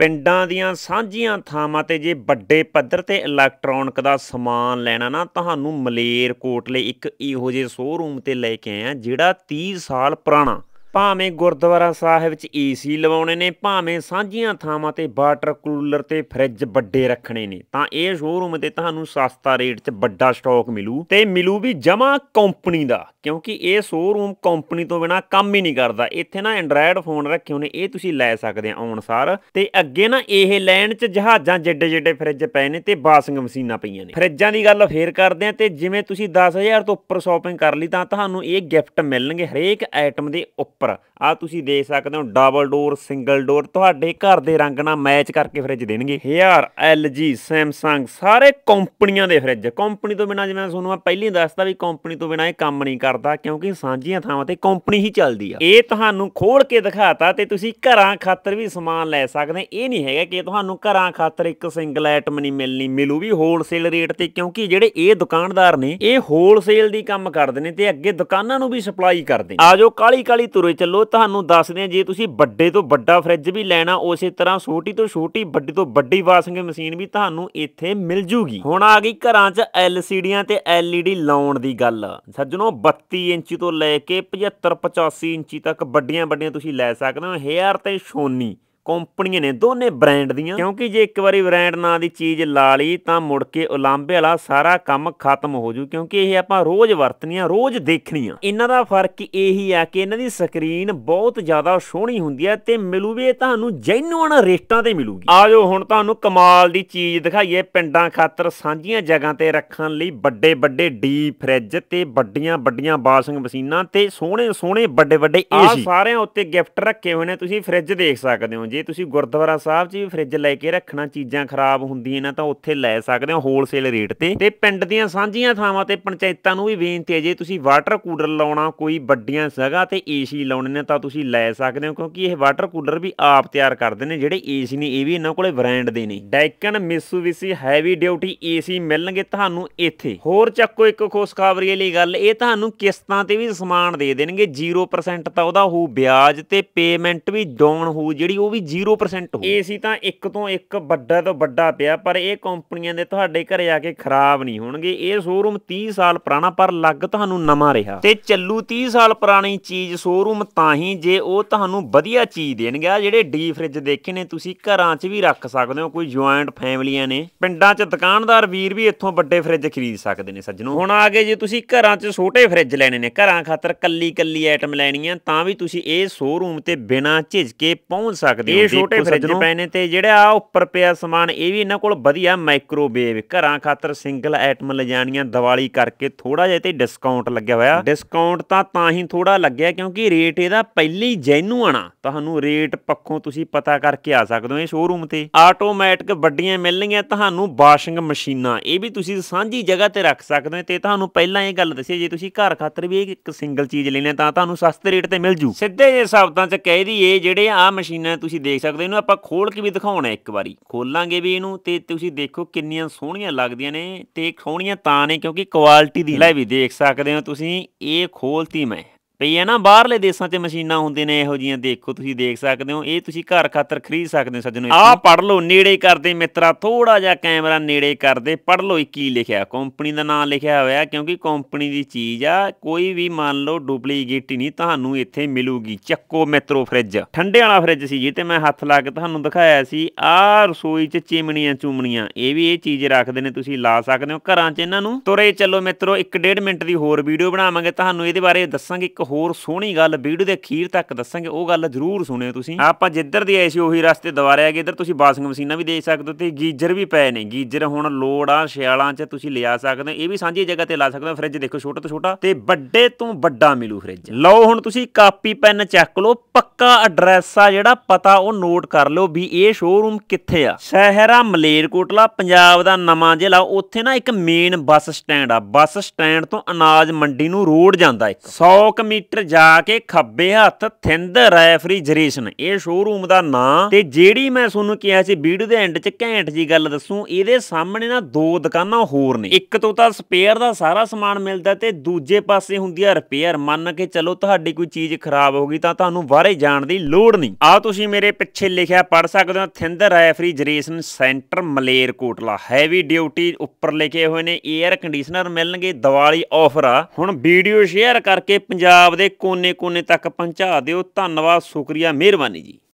ਪਿੰਡਾਂ ਦੀਆਂ ਸਾਂਝੀਆਂ ਥਾਵਾਂ ਤੇ ਜੇ ਵੱਡੇ ਪੱਧਰ ਤੇ ਇਲੈਕਟ੍ਰੋਨਿਕ ਦਾ ਸਮਾਨ ਲੈਣਾ ਨਾ ਤੁਹਾਨੂੰ ਮਲੇਰ ਕੋਟਲੇ ਇੱਕ ਇਹੋ ਜਿਹੇ ਸ਼ੋਰੂਮ ਤੇ ਲੈ ਕੇ ਆਇਆ ਜਿਹੜਾ 30 ਸਾਲ ਪੁਰਾਣਾ ਭਾਵੇਂ ਗੁਰਦੁਆਰਾ ਸਾਹਿਬ 'ਚ ਏਸੀ ਲਵਾਉਣੇ ਨੇ ਭਾਵੇਂ ਸਾਂਝੀਆਂ ਥਾਵਾਂ ਤੇ ਵਾਟਰ ਕੂਲਰ ਤੇ ਫ੍ਰਿਜ ਵੱਡੇ ਰੱਖਣੇ ਨੇ ਤਾਂ ਇਹ ਸ਼ੋਰੂਮ ਤੇ ਤੁਹਾਨੂੰ ਸਸਤਾ ਰੇਟ 'ਚ ਵੱਡਾ ਸਟਾਕ ਮਿਲੂ ਤੇ ਮਿਲੂ ਵੀ ਜਮਾ ਕੰਪਨੀ ਦਾ ਕਿਉਂਕਿ ਇਹ ਸ਼ੋਰੂਮ ਕੰਪਨੀ ਤੋਂ ਬਿਨਾ ਕੰਮ ਹੀ ਨਹੀਂ ਕਰਦਾ ਇੱਥੇ ਨਾ ਐਂਡਰਾਇਡ ਫੋਨ ਰੱਖੇ ਹੋਣੇ ਇਹ ਤੁਸੀਂ ਲੈ ਸਕਦੇ ਆ ਅਨੁਸਾਰ ਤੇ ਅੱਗੇ ਨਾ ਇਹ ਲੈਣ 'ਚ ਜਹਾਜ਼ਾਂ ਜਿੱਡੇ ਜਿੱਡੇ ਫ੍ਰਿਜ ਪਏ ਨੇ ਤੇ ਬਾਸਿੰਗ ਮਸ਼ੀਨਾਂ ਪਈਆਂ ਨੇ ਫ੍ਰਿਜਾਂ ਦੀ ਗੱਲ ਫੇਰ ਕਰਦੇ ਆ ਤੇ ਜਿਵੇਂ ਤੁਸੀਂ 10000 ਤੋਂ ਉੱਪਰ ਸ਼ਾਪਿੰਗ ਕਰ ਲਈ ਤਾਂ ਤੁਹਾਨੂੰ ਇਹ ਗਿਫਟ ਮਿਲਣਗੇ ਹਰੇਕ ਆਈਟਮ ਦੇ ਉੱਪਰ ਉੱਪਰ ਆ ਤੁਸੀਂ ਦੇਖ ਸਕਦੇ ਹੋ ਡਬਲ ਡੋਰ ਸਿੰਗਲ ਡੋਰ ਤੁਹਾਡੇ ਘਰ ਦੇ ਰੰਗ ਨਾਲ ਮੈਚ ਕਰਕੇ ਫ੍ਰਿਜ ਦੇਣਗੇ ਹੇਅਰ LG Samsung ਸਾਰੇ ਕੰਪਨੀਆਂ ਦੇ ਫ੍ਰਿਜ ਕੰਪਨੀ ਤੋਂ ਬਿਨਾ ਜਿਵੇਂ ਤੁਹਾਨੂੰ ਮੈਂ ਪਹਿਲੀ ਦੱਸਦਾ ਵੀ ਕੰਪਨੀ ਤੋਂ ਬਿਨਾ ਇਹ ਕੰਮ ਨਹੀਂ ਕਰਦਾ ਕਿਉਂਕਿ ਸਾਂਝੀਆਂ ਥਾਵਾਂ ਤੇ ਕੰਪਨੀ ਹੀ ਚੱਲਦੀ ਆ ਇਹ ਤੁਹਾਨੂੰ ਖੋਲ ਕੇ ਦਿਖਾਤਾ ਤੇ ਤੁਸੀਂ ਘਰਾਂ ਖਾਤਰ ਵੀ ਸਮਾਨ ਲੈ ਸਕਦੇ ਇਹ ਨਹੀਂ ਹੈਗਾ ਕਿ ਤੁਹਾਨੂੰ ਘਰਾਂ ਖਾਤਰ ਇੱਕ ਸਿੰਗਲ ਆਈਟਮ ਨਹੀਂ ਮਿਲਣੀ ਮਿਲੂ ਵੀ ਹੋਲਸੇਲ ਰੇਟ ਤੇ ਕਿਉਂਕਿ ਜਿਹੜੇ ਇਹ ਦੁਕਾਨਦਾਰ ਨੇ ਇਹ ਹੋਲਸੇਲ ਦੀ ਕੰਮ ਕਰਦੇ ਨੇ ਤੇ ਅੱਗੇ ਦੁਕਾਨਾਂ ਨੂੰ ਵੀ ਸਪਲਾਈ ਕਰਦੇ ਆਜੋ ਕਾਲੀ ਕਾਲੀ ਤੁਰ ਹੋਏ ਚੱਲੋ ਤੁਹਾਨੂੰ ਦੱਸਦੇ ਆ ਜੇ ਤੁਸੀਂ ਵੱਡੇ ਤੋਂ ਵੱਡਾ ਫ੍ਰਿਜ ਵੀ ਲੈਣਾ ਉਸੇ ਤਰ੍ਹਾਂ ਛੋਟੀ ਤੋਂ ਛੋਟੀ ਵੱਡੀ ਤੋਂ ਵੱਡੀ ਵਾਸ਼ਿੰਗ ਮਸ਼ੀਨ ਵੀ ਤੁਹਾਨੂੰ ਇੱਥੇ ਮਿਲ ਜੂਗੀ ਹੁਣ ਆ ਗਈ ਘਰਾਂ 'ਚ ਐਲਸੀਡੀਆਂ ਤੇ ਐਲਈਡੀ ਲਾਉਣ ਦੀ ਗੱਲ ਸੱਜਣੋ 32 ਇੰਚੀ ਤੋਂ ਲੈ ਕੇ 75 85 ਇੰਚੀ ਤੱਕ ਵੱਡੀਆਂ ਵੱਡੀਆਂ ਤੁਸੀਂ ਲੈ ਸਕਦੇ ਹੋ ਹੇਅਰ ਤੇ ਸ਼ੋਨੀ ਕੰਪਨੀਆਂ ਨੇ ਦੋਨੇ ਬ੍ਰਾਂਡ ਦੀਆਂ ਕਿਉਂਕਿ ਜੇ ਇੱਕ ਵਾਰੀ ਬ੍ਰਾਂਡ ਨਾਂ ਦੀ ਚੀਜ਼ ਲਾ ਲਈ ਤਾਂ ਮੁੜ ਕੇ ਉਲਾਂਭੇ ਵਾਲਾ ਸਾਰਾ ਕੰਮ ਖਤਮ ਹੋ ਜੂ ਕਿਉਂਕਿ ਇਹ ਆਪਾਂ ਰੋਜ਼ ਵਰਤਨੀਆਂ ਰੋਜ਼ ਦੇਖਣੀਆਂ ਇਹਨਾਂ ਦਾ ਫਰਕ ਇਹੀ ਆ ਕਿ ਇਹਨਾਂ ਦੀ ਸਕਰੀਨ ਬਹੁਤ ਜ਼ਿਆਦਾ ਸੋਹਣੀ ਹੁੰਦੀ ਹੈ ਤੇ ਮਿਲੂਵੇ ਤੁਹਾਨੂੰ ਜੈਨੂਅਨ ਰੇਟਾਂ ਤੇ ਮਿਲੂਗੀ ਆਜੋ ਹੁਣ ਤੁਹਾਨੂੰ ਕਮਾਲ ਦੀ ਚੀਜ਼ ਦਿਖਾਈਏ ਪਿੰਡਾਂ ਖਾਤਰ ਸਾਂਝੀਆਂ ਜਗ੍ਹਾ ਤੇ ਰੱਖਣ ਲਈ ਵੱਡੇ ਵੱਡੇ ਡੀ ਫ੍ਰਿਜ ਤੇ ਵੱਡੀਆਂ ਵੱਡੀਆਂ ਵਾਸ਼ਿੰਗ ਮਸ਼ੀਨਾਂ ਤੇ ਸੋਹਣੇ ਸੋਹਣੇ ਵੱਡੇ ਵੱਡੇ ਏਸੀ ਆ ਸਾਰਿਆਂ ਉੱਤੇ ਗਿਫਟ ਰੱਖੇ ਹੋਏ ਨੇ ਤੁਸੀਂ ਫ੍ਰਿਜ ਦੇਖ ਸਕਦੇ ਹੋ ਜੇ ਤੁਸੀਂ ਗੁਰਦੁਆਰਾ ਸਾਹਿਬ 'ਚ ਵੀ ਫ੍ਰਿਜ ਲੈ ਕੇ ਰੱਖਣਾ ਚੀਜ਼ਾਂ ਖਰਾਬ ਹੁੰਦੀਆਂ ਨਾ ਤਾਂ ਉੱਥੇ ਲੈ ਸਕਦੇ ਹੋ ਹੋਲਸੇਲ ਰੇਟ ਤੇ ਤੇ ਪਿੰਡ ਦੀਆਂ ਸਾਂਝੀਆਂ ਥਾਵਾਂ ਤੇ ਪੰਚਾਇਤਾਂ ਨੂੰ ਵੀ ਬੇਨਤੀ ਹੈ ਜੇ ਤੁਸੀਂ ਵਾਟਰ ਕੂਲਰ ਲਾਉਣਾ ਕੋਈ ਵੱਡੀਆਂ ਜਗ੍ਹਾ ਤੇ ਏਸੀ ਲਾਉਣੇ ਨੇ ਤਾਂ ਤੁਸੀਂ ਲੈ ਸਕਦੇ ਹੋ ਕਿਉਂਕਿ ਇਹ ਵਾਟਰ ਕੂਲਰ ਵੀ ਆਪ ਤਿਆਰ ਕਰਦੇ ਨੇ ਜਿਹੜੇ ਏਸੀ ਨੇ ਇਹ ਵੀ ਇਹਨਾਂ ਕੋਲੇ ਬ੍ਰਾਂਡ ਦੇ ਨੇ ਡੈਕਨ ਮਿਸੂਵਿਸੀ ਹੈਵੀ ਡਿਊਟੀ ਏਸੀ ਮਿਲਣਗੇ ਤੁਹਾਨੂੰ ਇੱਥੇ ਹੋਰ ਚੱਕੋ ਇੱਕ ਖੁਸ਼ਖਬਰੀ ਖਬਰੀ ਲਈ ਗੱਲ ਇਹ ਤੁਹਾਨੂੰ ਕਿਸ਼ਤਾਂ ਤੇ ਵੀ ਸਮਾਨ ਦੇ ਦੇਣਗੇ 0% ਤਾਂ ਉਹਦਾ ਹੋਊ ਵਿਆਜ ਤੇ ਪੇਮੈਂਟ ਵੀ ਡਾਊਨ ਹੋ ਜਿਹੜੀ ਉਹ ਵੀ ਵੀ 0% ਹੋ ਏਸੀ ਤਾਂ ਇੱਕ ਤੋਂ ਇੱਕ ਵੱਡਾ ਤੋਂ ਵੱਡਾ ਪਿਆ ਪਰ ਇਹ ਕੰਪਨੀਆਂ ਦੇ ਤੁਹਾਡੇ ਘਰੇ ਆ ਕੇ ਖਰਾਬ ਨਹੀਂ ਹੋਣਗੇ ਇਹ ਸ਼ੋਰੂਮ 30 ਸਾਲ ਪੁਰਾਣਾ ਪਰ ਲੱਗ ਤੁਹਾਨੂੰ ਨਵਾਂ ਰਿਹਾ ਤੇ ਚੱਲੂ 30 ਸਾਲ ਪੁਰਾਣੀ ਚੀਜ਼ ਸ਼ੋਰੂਮ ਤਾਂ ਹੀ ਜੇ ਉਹ ਤੁਹਾਨੂੰ ਵਧੀਆ ਚੀਜ਼ ਦੇਣਗੇ ਆ ਜਿਹੜੇ ਡੀ ਫ੍ਰਿਜ ਦੇਖੇ ਨੇ ਤੁਸੀਂ ਘਰਾਂ 'ਚ ਵੀ ਰੱਖ ਸਕਦੇ ਹੋ ਕੋਈ ਜੁਆਇੰਟ ਫੈਮਲੀਆਂ ਨੇ ਪਿੰਡਾਂ 'ਚ ਦੁਕਾਨਦਾਰ ਵੀਰ ਵੀ ਇੱਥੋਂ ਵੱਡੇ ਫ੍ਰਿਜ ਖਰੀਦ ਸਕਦੇ ਨੇ ਸੱਜਣੋ ਹੁਣ ਆ ਗਏ ਜੇ ਤੁਸੀਂ ਘਰਾਂ 'ਚ ਛੋਟੇ ਫ੍ਰਿਜ ਲੈਣੇ ਨੇ ਘਰਾਂ ਖਾਤਰ ਕੱਲੀ ਕੱਲੀ ਆਈਟਮ ਲੈਣੀਆਂ ਤਾਂ ਵੀ ਤੁਸੀਂ ਇਹ ਸ਼ੋਰੂਮ ਤੇ ਬਿਨਾਂ ਝਿਜਕੇ ਪਹੁੰਚ ਸਕਦੇ ਸਕਦੇ ਇਹ ਛੋਟੇ ਫ੍ਰਿਜ ਪਏ ਨੇ ਤੇ ਜਿਹੜਾ ਆ ਉੱਪਰ ਪਿਆ ਸਮਾਨ ਇਹ ਵੀ ਇਹਨਾਂ ਕੋਲ ਵਧੀਆ ਮਾਈਕ੍ਰੋਵੇਵ ਘਰਾਂ ਖਾਤਰ ਸਿੰਗਲ ਆਈਟਮ ਲਿਜਾਣੀਆਂ ਦੀਵਾਲੀ ਕਰਕੇ ਥੋੜਾ ਜਿਹਾ ਤੇ ਡਿਸਕਾਊਂਟ ਲੱਗਿਆ ਹੋਇਆ ਡਿਸਕਾਊਂਟ ਤਾਂ ਤਾਂ ਹੀ ਥੋੜਾ ਲੱਗਿਆ ਕਿਉਂਕਿ ਰੇਟ ਇਹਦਾ ਪਹਿਲੀ ਜੈਨੂਅਨ ਤੁਹਾਨੂੰ ਰੇਟ ਪੱਖੋਂ ਤੁਸੀਂ ਪਤਾ ਕਰਕੇ ਆ ਸਕਦੇ ਹੋ ਇਹ ਸ਼ੋਰੂਮ ਤੇ ਆਟੋਮੈਟਿਕ ਵੱਡੀਆਂ ਮਿਲਣਗੀਆਂ ਤੁਹਾਨੂੰ ਵਾਸ਼ਿੰਗ ਮਸ਼ੀਨਾਂ ਇਹ ਵੀ ਤੁਸੀਂ ਸਾਂਝੀ ਜਗ੍ਹਾ ਤੇ ਰੱਖ ਸਕਦੇ ਹੋ ਤੇ ਤੁਹਾਨੂੰ ਪਹਿਲਾਂ ਇਹ ਗੱਲ ਦੱਸੀ ਜੇ ਤੁਸੀਂ ਘਰ ਖਾਤਰ ਵੀ ਇੱਕ ਸਿੰਗਲ ਚੀਜ਼ ਲੈਣਾ ਤਾਂ ਤੁਹਾਨੂੰ ਸਸਤੇ ਰੇਟ ਤੇ ਮਿਲ ਜੂ ਸਿੱਧੇ ਜੇ ਸ਼ਬਦਾਂ 'ਚ ਕਹਿ ਦਈਏ ਜਿਹੜੇ ਆ ਮਸ਼ੀਨਾਂ ਤੁਸੀਂ ਤੁਸੀਂ ਦੇਖ ਸਕਦੇ ਇਹਨੂੰ ਆਪਾਂ ਖੋਲ ਕੇ ਵੀ ਦਿਖਾਉਣਾ ਇੱਕ ਵਾਰੀ ਖੋਲਾਂਗੇ ਵੀ ਇਹਨੂੰ ਤੇ ਤੁਸੀਂ ਦੇਖੋ ਕਿੰਨੀਆਂ ਸੋਹਣੀਆਂ ਲੱਗਦੀਆਂ ਨੇ ਤੇ ਸੋਹਣੀਆਂ ਤਾਂ ਨੇ ਕਿਉਂਕਿ ਕੁਆਲਿਟੀ ਦੀ ਲੈ ਵੀ ਦੇਖ ਸਕਦੇ ਹੋ ਤੁਸੀਂ ਇਹ ਖੋਲਤੀ ਮੈਂ ਪਈ ਹੈ ਨਾ ਬਾਹਰਲੇ ਦੇਸ਼ਾਂ 'ਚ ਮਸ਼ੀਨਾਂ ਹੁੰਦੇ ਨੇ ਇਹੋ ਜੀਆਂ ਦੇਖੋ ਤੁਸੀਂ ਦੇਖ ਸਕਦੇ ਹੋ ਇਹ ਤੁਸੀਂ ਘਰ ਖਾਤਰ ਖਰੀਦ ਸਕਦੇ ਹੋ ਸੱਜਣੋ ਆਹ ਪੜ ਲਓ ਨੇੜੇ ਕਰਦੇ ਮਿੱਤਰਾ ਥੋੜਾ ਜਿਹਾ ਕੈਮਰਾ ਨੇੜੇ ਕਰਦੇ ਪੜ ਲਓ ਕੀ ਲਿਖਿਆ ਕੰਪਨੀ ਦਾ ਨਾਮ ਲਿਖਿਆ ਹੋਇਆ ਕਿਉਂਕਿ ਕੰਪਨੀ ਦੀ ਚੀਜ਼ ਆ ਕੋਈ ਵੀ ਮੰਨ ਲਓ ਡੁਪਲੀਕੇਟ ਨਹੀਂ ਤੁਹਾਨੂੰ ਇੱਥੇ ਮਿਲੂਗੀ ਚੱਕੋ ਮਿੱਤਰੋ ਫ੍ਰਿਜ ਠੰਡੇ ਵਾਲਾ ਫ੍ਰਿਜ ਸੀ ਜੀ ਤੇ ਮੈਂ ਹੱਥ ਲਾ ਕੇ ਤੁਹਾਨੂੰ ਦਿਖਾਇਆ ਸੀ ਆ ਰਸੋਈ 'ਚ ਚਿਮਣੀਆਂ ਚੂਮਣੀਆਂ ਇਹ ਵੀ ਇਹ ਚੀਜ਼ ਰੱਖਦੇ ਨੇ ਤੁਸੀਂ ਲਾ ਸਕਦੇ ਹੋ ਘਰਾਂ 'ਚ ਇਹਨਾਂ ਨੂੰ ਤੁਰੇ ਚੱਲੋ ਮਿੱਤਰੋ 1.5 ਮਿੰਟ ਦੀ ਹੋਰ ਵੀਡੀਓ ਬਣਾਵਾਂਗੇ ਤੁਹਾਨੂੰ ਇਹਦੇ ਬਾਰੇ ਦੱਸਾਂਗੇ ਇੱਕ ਹੋਰ ਸੋਹਣੀ ਗੱਲ ਵੀਡੀਓ ਦੇ ਅਖੀਰ ਤੱਕ ਦੱਸਾਂਗੇ ਉਹ ਗੱਲ ਜ਼ਰੂਰ ਸੁਣਿਓ ਤੁਸੀਂ ਆਪਾਂ ਜਿੱਧਰ ਦੀ ਆਏ ਸੀ ਉਹੀ ਰਸਤੇ ਦੁਬਾਰੇ ਆ ਗਏ ਇੱਧਰ ਤੁਸੀਂ ਵਾਸ਼ਿੰਗ ਮਸ਼ੀਨਾਂ ਵੀ ਦੇਖ ਸਕਦੇ ਹੋ ਤੇ ਗੀਜ਼ਰ ਵੀ ਪਏ ਨੇ ਗੀਜ਼ਰ ਹੁਣ ਲੋੜ ਆ ਸਿਆਲਾਂ 'ਚ ਤੁਸੀਂ ਲਿਆ ਸਕਦੇ ਹੋ ਇਹ ਵੀ ਸਾਂਝੀ ਜਗ੍ਹਾ ਤੇ ਲਾ ਸਕਦੇ ਹੋ ਫ੍ਰਿਜ ਦੇਖੋ ਛੋਟਾ ਤੋਂ ਛੋਟਾ ਤੇ ਵੱਡੇ ਤੋਂ ਵੱਡਾ ਮਿਲੂ ਫ੍ਰਿਜ ਲਓ ਹੁਣ ਤੁਸੀਂ ਕਾਪੀ ਪੈਨ ਚੱਕ ਲਓ ਪੱਕਾ ਐਡਰੈਸ ਆ ਜਿਹੜਾ ਪਤਾ ਉਹ ਨੋਟ ਕਰ ਲਓ ਵੀ ਇਹ ਸ਼ੋਰੂਮ ਕਿੱਥੇ ਆ ਸ਼ਹਿਰਾ ਮਲੇਰਕੋਟਲਾ ਪੰਜਾਬ ਦਾ ਨਵਾਂ ਜ਼ਿਲ੍ਹਾ ਉੱਥੇ ਨਾ ਇੱਕ ਮੇਨ ਬੱਸ ਸਟੈਂਡ ਆ ਬੱਸ ਸਟੈਂਡ ਤੋਂ ਅਨਾਜ ਮੰਡੀ ਨੂੰ ਰੋਡ ਜਾਂਦਾ ਇੱਕ 100 ਕਿ ਮੀਟਰ ਜਾ ਕੇ ਖੱਬੇ ਹੱਥ ਥਿੰਦ ਰੈਫਰੀਜਰੇਸ਼ਨ ਇਹ ਸ਼ੋਰੂਮ ਦਾ ਨਾਂ ਤੇ ਜਿਹੜੀ ਮੈਂ ਤੁਹਾਨੂੰ ਕਿਹਾ ਸੀ ਵੀਡੀਓ ਦੇ ਐਂਡ 'ਚ ਘੈਂਟ ਜੀ ਗੱਲ ਦੱਸੂ ਇਹਦੇ ਸਾਹਮਣੇ ਨਾ ਦੋ ਦੁਕਾਨਾਂ ਹੋਰ ਨੇ ਇੱਕ ਤੋਂ ਤਾਂ ਸਪੇਅਰ ਦਾ ਸਾਰਾ ਸਮਾਨ ਮਿਲਦਾ ਤੇ ਦੂਜੇ ਪਾਸੇ ਹੁੰਦੀ ਆ ਰਿਪੇਅਰ ਮੰਨ ਕੇ ਚਲੋ ਤੁਹਾਡੀ ਕੋਈ ਚੀਜ਼ ਖਰਾਬ ਹੋ ਗਈ ਤਾਂ ਤੁਹਾਨੂੰ ਬਾਹਰੇ ਜਾਣ ਦੀ ਲੋੜ ਨਹੀਂ ਆ ਤੁਸੀਂ ਮੇਰੇ ਪਿੱਛੇ ਲਿਖਿਆ ਪੜ ਸਕਦੇ ਹੋ Thind refrigeration centre Malerkotla heavy duty ਉੱਪਰ ਲਿਖੇ ਹੋਏ ਨੇ 에ਅਰ ਕੰਡੀਸ਼ਨਰ ਮਿਲਣਗੇ ਦੀਵਾਲੀ ਆਫਰ ਆ ਹੁਣ ਵੀਡੀਓ ਸ਼ੇਅਰ ਕਰਕੇ ਪੰਜਾਬ ਪੰਜਾਬ ਦੇ ਕੋਨੇ-ਕੋਨੇ ਤੱਕ ਪਹੁੰਚਾ ਦਿਓ ਧੰਨਵਾਦ ਸ਼ੁਕਰੀਆ ਮਿਹਰਬਾਨੀ ਜੀ